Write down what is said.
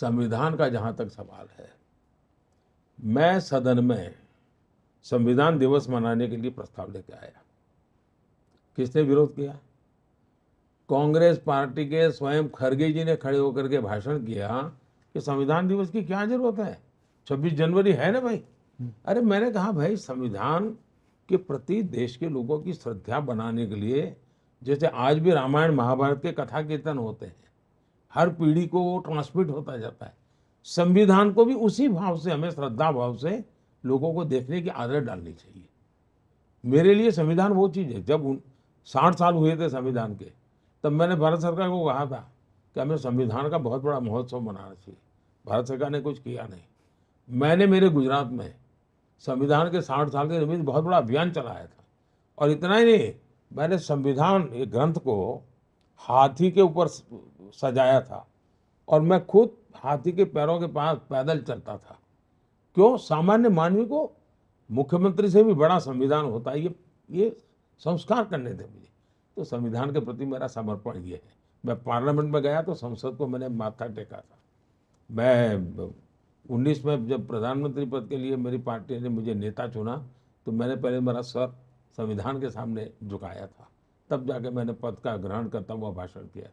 संविधान का जहाँ तक सवाल है मैं सदन में संविधान दिवस मनाने के लिए प्रस्ताव लेकर आया किसने विरोध किया कांग्रेस पार्टी के स्वयं खरगे जी ने खड़े होकर के भाषण किया कि संविधान दिवस की क्या जरूरत है 26 जनवरी है ना भाई अरे मैंने कहा भाई संविधान के प्रति देश के लोगों की श्रद्धा बनाने के लिए जैसे आज भी रामायण महाभारत के कथा कीर्तन होते हैं हर पीढ़ी को वो ट्रांसमिट होता जाता है संविधान को भी उसी भाव से हमें श्रद्धा भाव से लोगों को देखने की आदत डालनी चाहिए मेरे लिए संविधान वो चीज़ है जब उन साठ साल हुए थे संविधान के तब मैंने भारत सरकार को कहा था कि हमें संविधान का बहुत बड़ा महोत्सव मनाना चाहिए भारत सरकार ने कुछ किया नहीं मैंने मेरे गुजरात में संविधान के साठ साल के निमित्त बहुत बड़ा अभियान चलाया था और इतना ही नहीं मैंने संविधान ग्रंथ को हाथी के ऊपर सजाया था और मैं खुद हाथी के पैरों के पास पैदल चलता था क्यों सामान्य मानवी को मुख्यमंत्री से भी बड़ा संविधान होता है ये ये संस्कार करने थे मुझे तो संविधान के प्रति मेरा समर्पण ये है मैं पार्लियामेंट में गया तो संसद को मैंने माथा टेका था मैं उन्नीस में जब प्रधानमंत्री पद के लिए मेरी पार्टी ने मुझे नेता चुना तो मैंने पहले मेरा सर संविधान के सामने झुकाया था तब जाके मैंने पद का ग्रहण करता हुआ भाषण किया था